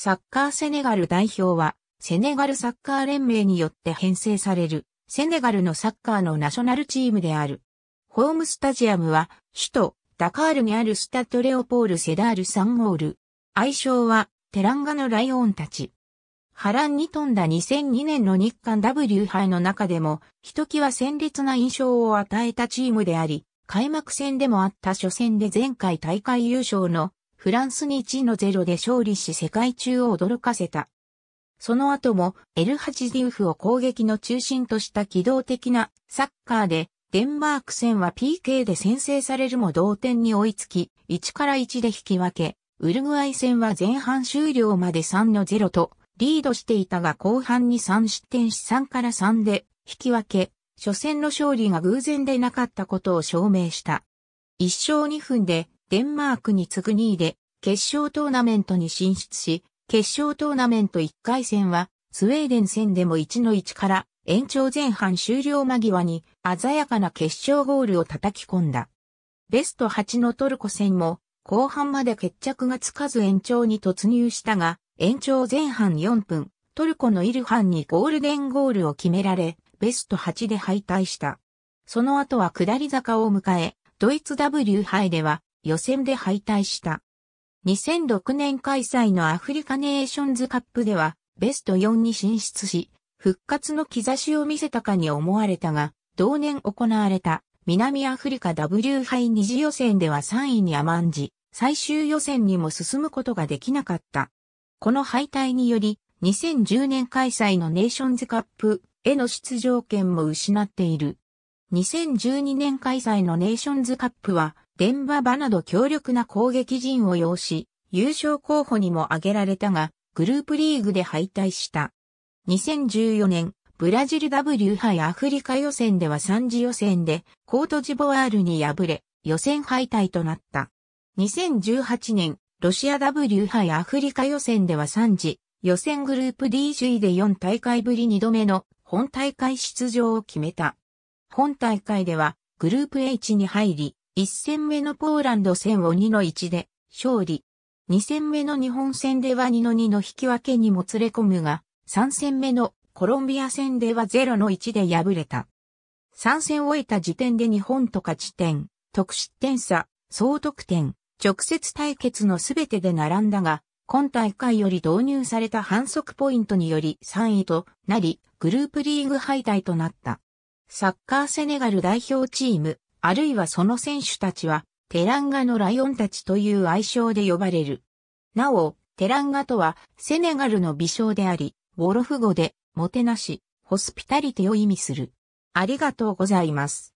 サッカーセネガル代表は、セネガルサッカー連盟によって編成される、セネガルのサッカーのナショナルチームである。ホームスタジアムは、首都、ダカールにあるスタッドレオポール・セダール・サンゴール。愛称は、テランガのライオンたち。波乱に富んだ2002年の日韓 W 杯の中でも、ひときわ鮮烈な印象を与えたチームであり、開幕戦でもあった初戦で前回大会優勝のフランスに1の0で勝利し世界中を驚かせた。その後もエルハチディウフを攻撃の中心とした機動的なサッカーで、デンマーク戦は PK で先制されるも同点に追いつき、1から1で引き分け、ウルグアイ戦は前半終了まで3の0とリードしていたが後半に3失点し3から3で引き分け、初戦の勝利が偶然でなかったことを証明した。1勝2分でデンマークに次ぐ2位で、決勝トーナメントに進出し、決勝トーナメント1回戦は、スウェーデン戦でも1の1から、延長前半終了間際に、鮮やかな決勝ゴールを叩き込んだ。ベスト8のトルコ戦も、後半まで決着がつかず延長に突入したが、延長前半4分、トルコのイルハンにゴールデンゴールを決められ、ベスト8で敗退した。その後は下り坂を迎え、ドイツ W 杯では予選で敗退した。2006年開催のアフリカネーションズカップではベスト4に進出し、復活の兆しを見せたかに思われたが、同年行われた南アフリカ W 杯二次予選では3位に甘んじ、最終予選にも進むことができなかった。この敗退により、2010年開催のネーションズカップへの出場権も失っている。2012年開催のネーションズカップはデンババなど強力な攻撃陣を要し、優勝候補にも挙げられたが、グループリーグで敗退した。2014年、ブラジル W 杯アフリカ予選では3次予選で、コートジボワールに敗れ、予選敗退となった。2018年、ロシア W 杯アフリカ予選では3次、予選グループ D 首位で4大会ぶり2度目の本大会出場を決めた。本大会ではグループ H に入り、1戦目のポーランド戦を2の1で勝利。2戦目の日本戦では2の2の引き分けにもつれ込むが、3戦目のコロンビア戦では0の1で敗れた。3戦を終えた時点で日本と勝ち点、得失点差、総得点、直接対決のすべてで並んだが、今大会より導入された反則ポイントにより3位となり、グループリーグ敗退となった。サッカーセネガル代表チーム、あるいはその選手たちは、テランガのライオンたちという愛称で呼ばれる。なお、テランガとは、セネガルの微笑であり、ウォロフ語で、もてなし、ホスピタリテを意味する。ありがとうございます。